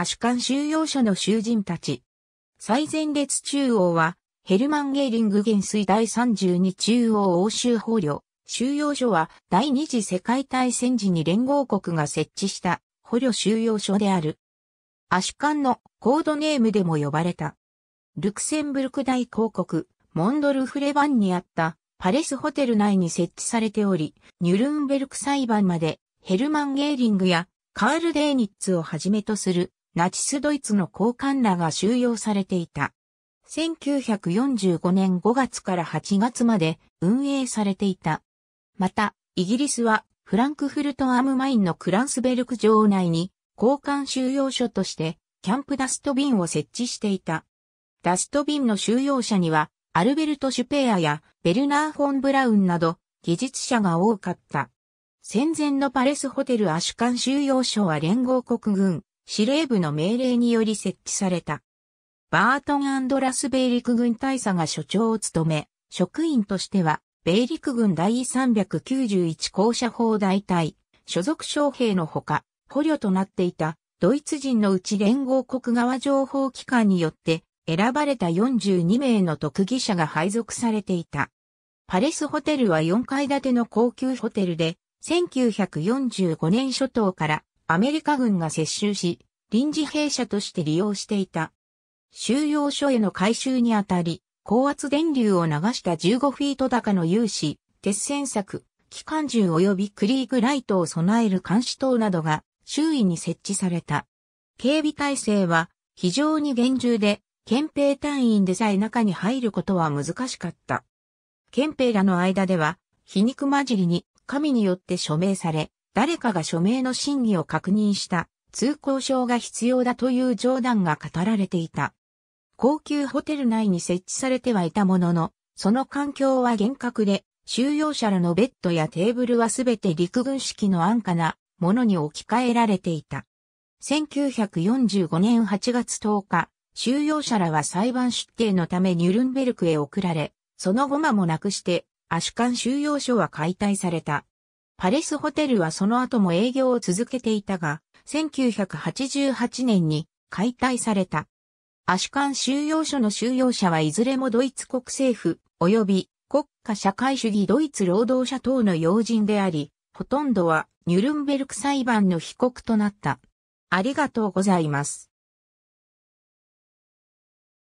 アシュカン収容所の囚人たち。最前列中央は、ヘルマン・ゲーリング元帥第32中央欧州法領。収容所は第二次世界大戦時に連合国が設置した捕虜収容所である。アシュカンのコードネームでも呼ばれた。ルクセンブルク大公国、モンドルフレバンにあったパレスホテル内に設置されており、ニュルンベルク裁判までヘルマン・ゲーリングやカール・デーニッツをはじめとするナチスドイツの高官らが収容されていた。1945年5月から8月まで運営されていた。また、イギリスはフランクフルトアムマインのクランスベルク城内に交換収容所としてキャンプダストビンを設置していた。ダストビンの収容者にはアルベルト・シュペアやベルナー・フォン・ブラウンなど技術者が多かった。戦前のパレスホテルアシュカン収容所は連合国軍司令部の命令により設置された。バートンラス米陸軍大佐が所長を務め、職員としては、米陸軍第391校舎砲大隊、所属将兵のほか、捕虜となっていた、ドイツ人のうち連合国側情報機関によって、選ばれた42名の特技者が配属されていた。パレスホテルは4階建ての高級ホテルで、1945年初頭からアメリカ軍が接収し、臨時兵舎として利用していた。収容所への改修にあたり、高圧電流を流した15フィート高の有志、鉄線柵、機関銃及びクリークライトを備える監視塔などが周囲に設置された。警備体制は非常に厳重で、憲兵隊員でさえ中に入ることは難しかった。憲兵らの間では、皮肉交じりに神によって署名され、誰かが署名の真偽を確認した通行証が必要だという冗談が語られていた。高級ホテル内に設置されてはいたものの、その環境は厳格で、収容者らのベッドやテーブルはすべて陸軍式の安価なものに置き換えられていた。1945年8月10日、収容者らは裁判出廷のためニュルンベルクへ送られ、その後間もなくして、アシュカン収容所は解体された。パレスホテルはその後も営業を続けていたが、1988年に解体された。アシュカン収容所の収容者はいずれもドイツ国政府及び国家社会主義ドイツ労働者等の要人であり、ほとんどはニュルンベルク裁判の被告となった。ありがとうございます。